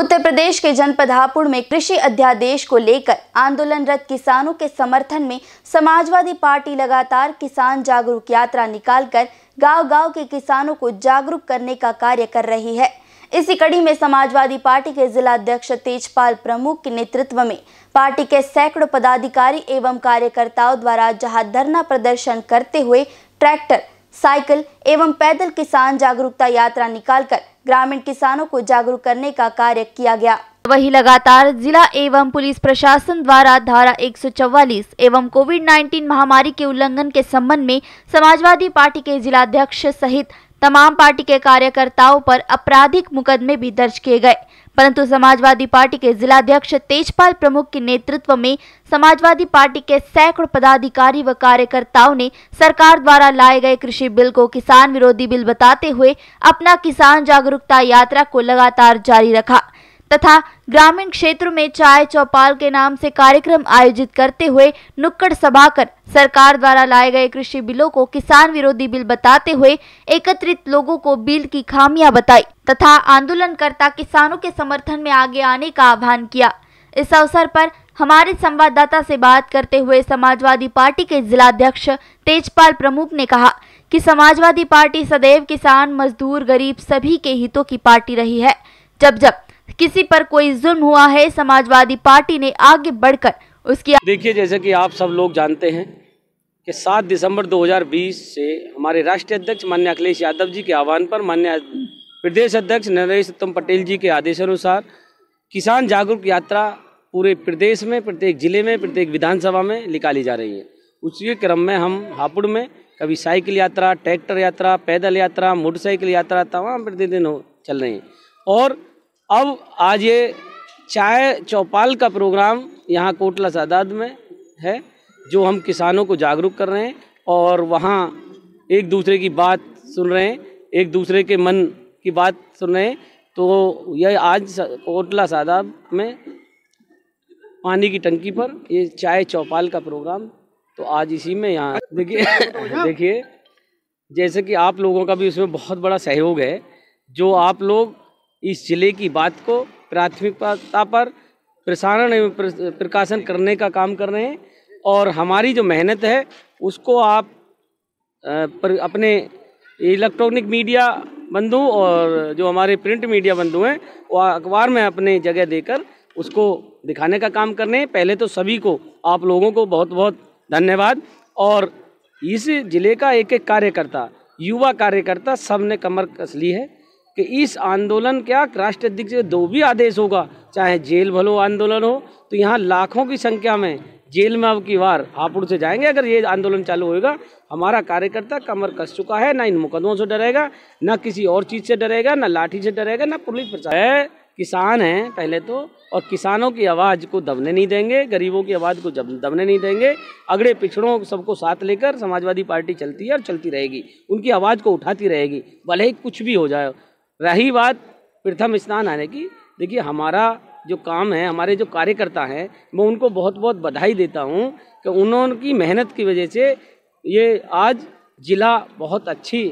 उत्तर प्रदेश के जनपद हापुड़ में कृषि अध्यादेश को लेकर आंदोलनरत किसानों के समर्थन में समाजवादी पार्टी लगातार किसान जागरूक यात्रा निकालकर गांव-गांव के किसानों को जागरूक करने का कार्य कर रही है इसी कड़ी में समाजवादी पार्टी के जिला अध्यक्ष तेजपाल प्रमुख के नेतृत्व में पार्टी के सैकड़ों पदाधिकारी एवं कार्यकर्ताओं द्वारा जहां धरना प्रदर्शन करते हुए ट्रैक्टर साइकिल एवं पैदल किसान जागरूकता यात्रा निकालकर ग्रामीण किसानों को जागरूक करने का कार्य किया गया वही लगातार जिला एवं पुलिस प्रशासन द्वारा धारा 144 एवं कोविड 19 महामारी के उल्लंघन के संबंध में समाजवादी पार्टी के जिलाध्यक्ष सहित तमाम पार्टी के कार्यकर्ताओं पर आपराधिक मुकदमे भी दर्ज किए गए परंतु समाजवादी पार्टी के जिलाध्यक्ष तेजपाल प्रमुख के नेतृत्व में समाजवादी पार्टी के सैकड़ों पदाधिकारी व कार्यकर्ताओं ने सरकार द्वारा लाए गए कृषि बिल को किसान विरोधी बिल बताते हुए अपना किसान जागरूकता यात्रा को लगातार जारी रखा तथा ग्रामीण क्षेत्र में चाय चौपाल के नाम से कार्यक्रम आयोजित करते हुए नुक्कड़ सभा कर सरकार द्वारा लाए गए कृषि बिलों को किसान विरोधी बिल बताते हुए एकत्रित लोगों को बिल की खामियां बताई तथा आंदोलनकर्ता किसानों के समर्थन में आगे आने का आह्वान किया इस अवसर पर हमारे संवाददाता से बात करते हुए समाजवादी पार्टी के जिलाध्यक्ष तेजपाल प्रमुख ने कहा कि समाजवादी पार्टी सदैव किसान मजदूर गरीब सभी के हितों की पार्टी रही है जब जब किसी पर कोई जुल्म हुआ है समाजवादी पार्टी ने आगे बढ़कर उसकी देखिए जैसे कि आप सब लोग जानते हैं कि 7 दिसंबर 2020 से हमारे राष्ट्रीय अध्यक्ष मान्य अखिलेश यादव जी के आह्वान पर मान्य प्रदेश अध्यक्ष नरेश उत्तम पटेल जी के आदेशानुसार किसान जागरूक यात्रा पूरे प्रदेश में प्रत्येक जिले में प्रत्येक विधानसभा में निकाली जा रही है उसी क्रम में हम हापुड़ में कभी साइकिल यात्रा ट्रैक्टर यात्रा पैदल यात्रा मोटरसाइकिल यात्रा तमाम प्रतिदिन हो चल रही हैं और अब आज ये चाय चौपाल का प्रोग्राम यहाँ कोटला सादाद में है जो हम किसानों को जागरूक कर रहे हैं और वहाँ एक दूसरे की बात सुन रहे हैं एक दूसरे के मन की बात सुन रहे हैं तो यह आज कोटला सादाब में पानी की टंकी पर ये चाय चौपाल का प्रोग्राम तो आज इसी में यहाँ देखिए देखिए जैसे कि आप लोगों का भी उसमें बहुत बड़ा सहयोग है जो आप लोग इस जिले की बात को प्राथमिकता पर प्रसारण एवं प्रकाशन करने का काम कर रहे हैं और हमारी जो मेहनत है उसको आप पर अपने इलेक्ट्रॉनिक मीडिया बंधु और जो हमारे प्रिंट मीडिया बंधु हैं वो अखबार में अपने जगह देकर उसको दिखाने का काम कर रहे हैं पहले तो सभी को आप लोगों को बहुत बहुत धन्यवाद और इस जिले का एक एक कार्यकर्ता युवा कार्यकर्ता सब ने कमर कस ली है कि इस आंदोलन क्या राष्ट्र अध्यक्ष दो भी आदेश होगा चाहे जेल भलो आंदोलन हो तो यहाँ लाखों की संख्या में जेल में अब की बार हापुड़ से जाएंगे अगर ये आंदोलन चालू होएगा हमारा कार्यकर्ता कमर कस चुका है ना इन मुकदमों से डरेगा ना किसी और चीज़ से डरेगा ना लाठी से डरेगा ना पुलिस प्रशासन किसान हैं पहले तो और किसानों की आवाज़ को दबने नहीं देंगे गरीबों की आवाज़ को दबने नहीं देंगे अगड़े पिछड़ों सबको साथ लेकर समाजवादी पार्टी चलती है और चलती रहेगी उनकी आवाज़ को उठाती रहेगी भले ही कुछ भी हो जाए रही बात प्रथम स्नान आने की देखिए हमारा जो काम है हमारे जो कार्यकर्ता हैं मैं उनको बहुत बहुत बधाई देता हूँ कि उन्होंने की मेहनत की वजह से ये आज जिला बहुत अच्छी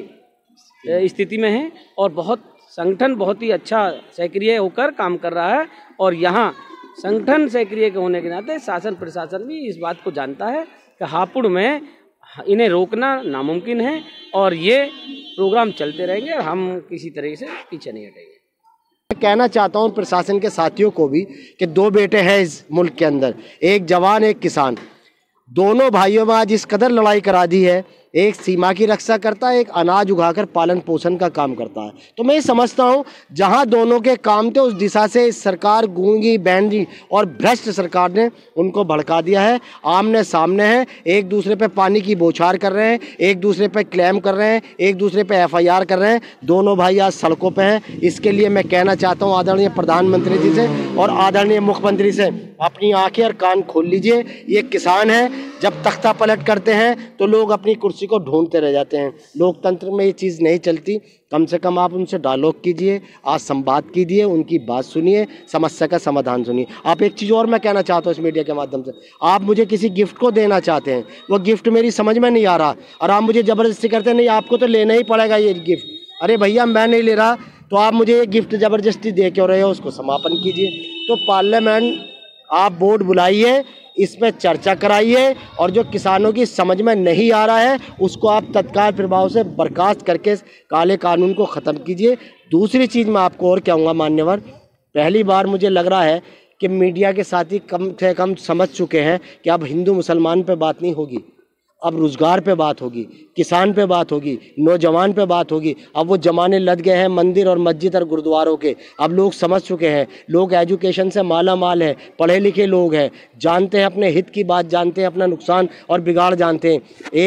स्थिति में है और बहुत संगठन बहुत ही अच्छा सक्रिय होकर काम कर रहा है और यहाँ संगठन सक्रिय के होने के नाते शासन प्रशासन भी इस बात को जानता है कि हापुड़ में इन्हें रोकना नामुमकिन है और ये प्रोग्राम चलते रहेंगे और हम किसी तरीके से पीछे नहीं हटेंगे मैं कहना चाहता हूँ प्रशासन के साथियों को भी कि दो बेटे हैं इस मुल्क के अंदर एक जवान एक किसान दोनों भाइयों में आज इस कदर लड़ाई करा दी है एक सीमा की रक्षा करता है एक अनाज उगाकर पालन पोषण का काम करता है तो मैं ये समझता हूँ जहाँ दोनों के काम थे उस दिशा से सरकार गूंगी बहनगी और भ्रष्ट सरकार ने उनको भड़का दिया है आमने सामने हैं एक दूसरे पे पानी की बौछार कर रहे हैं एक दूसरे पे क्लेम कर रहे हैं एक दूसरे पे एफआईआर कर रहे हैं दोनों भाई आज सड़कों पर हैं इसके लिए मैं कहना चाहता हूँ आदरणीय प्रधानमंत्री जी से और आदरणीय मुख्यमंत्री से अपनी आँखें और कान खोल लीजिए ये किसान है जब तख्ता पलट करते हैं तो लोग अपनी कुर्सी उसी को ढूंढते रह जाते हैं लोकतंत्र में ये चीज़ नहीं चलती कम से कम आप उनसे डायलॉग कीजिए आज संवाद कीजिए उनकी बात सुनिए समस्या का समाधान सुनिए आप एक चीज़ और मैं कहना चाहता हूँ इस मीडिया के माध्यम से आप मुझे किसी गिफ्ट को देना चाहते हैं वो गिफ्ट मेरी समझ में नहीं आ रहा और आप मुझे ज़बरदस्ती करते नहीं आपको तो लेना ही पड़ेगा ये गिफ्ट अरे भैया मैं नहीं ले रहा तो आप मुझे ये गिफ्ट ज़बरदस्ती दे क्यों रहे हो उसको समापन कीजिए तो पार्लियामेंट आप बोर्ड बुलाइए इस पर चर्चा कराइए और जो किसानों की समझ में नहीं आ रहा है उसको आप तत्काल प्रभाव से बर्खास्त करके काले कानून को ख़त्म कीजिए दूसरी चीज़ मैं आपको और कहूँगा मान्यवर पहली बार मुझे लग रहा है कि मीडिया के साथी कम से कम समझ चुके हैं कि अब हिंदू मुसलमान पर बात नहीं होगी अब रोज़गार पे बात होगी किसान पे बात होगी नौजवान पे बात होगी अब वो जमाने लद गए हैं मंदिर और मस्जिद और गुरुद्वारों के अब लोग समझ चुके हैं लोग एजुकेशन से माला माल है पढ़े लिखे लोग हैं जानते हैं अपने हित की बात जानते हैं अपना नुकसान और बिगाड़ जानते हैं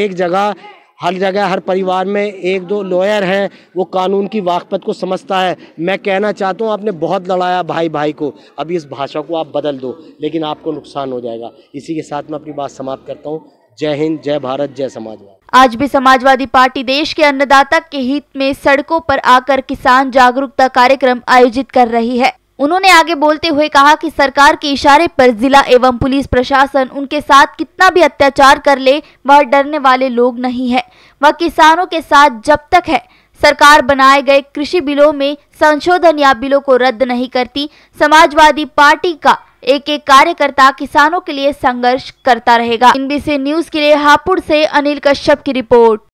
एक जगह हर जगह हर परिवार में एक दो लॉयर हैं वो कानून की वाकपत को समझता है मैं कहना चाहता हूँ आपने बहुत लड़ाया भाई भाई को अभी इस भाषा को आप बदल दो लेकिन आपको नुकसान हो जाएगा इसी के साथ मैं अपनी बात समाप्त करता हूँ जय हिंद जय भारत जय समाजवाद आज भी समाजवादी पार्टी देश के अन्नदाता के हित में सड़कों पर आकर किसान जागरूकता कार्यक्रम आयोजित कर रही है उन्होंने आगे बोलते हुए कहा कि सरकार के इशारे पर जिला एवं पुलिस प्रशासन उनके साथ कितना भी अत्याचार कर ले वह डरने वाले लोग नहीं है वह किसानों के साथ जब तक है सरकार बनाए गए कृषि बिलों में संशोधन या बिलों को रद्द नहीं करती समाजवादी पार्टी का एक एक कार्यकर्ता किसानों के लिए संघर्ष करता रहेगा एनबीसी न्यूज के लिए हापुड़ से अनिल कश्यप की रिपोर्ट